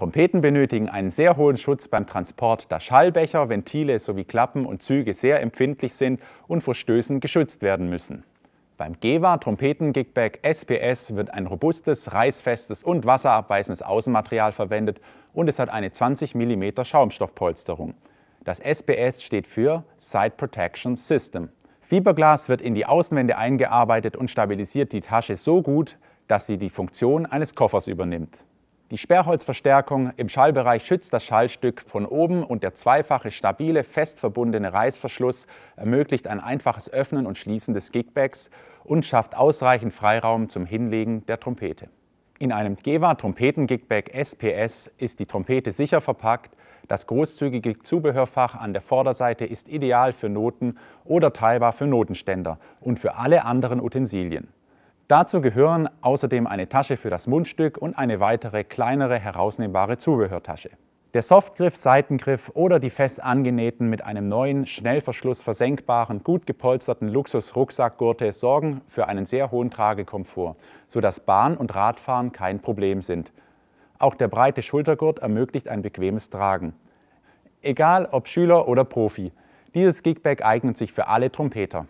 Trompeten benötigen einen sehr hohen Schutz beim Transport, da Schallbecher, Ventile sowie Klappen und Züge sehr empfindlich sind und vor Stößen geschützt werden müssen. Beim GEWA Trompeten Gigback SPS wird ein robustes, reißfestes und wasserabweisendes Außenmaterial verwendet und es hat eine 20 mm Schaumstoffpolsterung. Das SPS steht für Side Protection System. Fiberglas wird in die Außenwände eingearbeitet und stabilisiert die Tasche so gut, dass sie die Funktion eines Koffers übernimmt. Die Sperrholzverstärkung im Schallbereich schützt das Schallstück von oben und der zweifache, stabile, fest verbundene Reißverschluss ermöglicht ein einfaches Öffnen und Schließen des Gigbacks und schafft ausreichend Freiraum zum Hinlegen der Trompete. In einem GEWA Trompeten Gigback SPS ist die Trompete sicher verpackt, das großzügige Zubehörfach an der Vorderseite ist ideal für Noten oder teilbar für Notenständer und für alle anderen Utensilien. Dazu gehören außerdem eine Tasche für das Mundstück und eine weitere kleinere herausnehmbare Zubehörtasche. Der Softgriff, Seitengriff oder die fest angenähten mit einem neuen, Schnellverschluss versenkbaren, gut gepolsterten Luxus-Rucksackgurte sorgen für einen sehr hohen Tragekomfort, sodass Bahn- und Radfahren kein Problem sind. Auch der breite Schultergurt ermöglicht ein bequemes Tragen. Egal ob Schüler oder Profi, dieses Gigback eignet sich für alle Trompeter.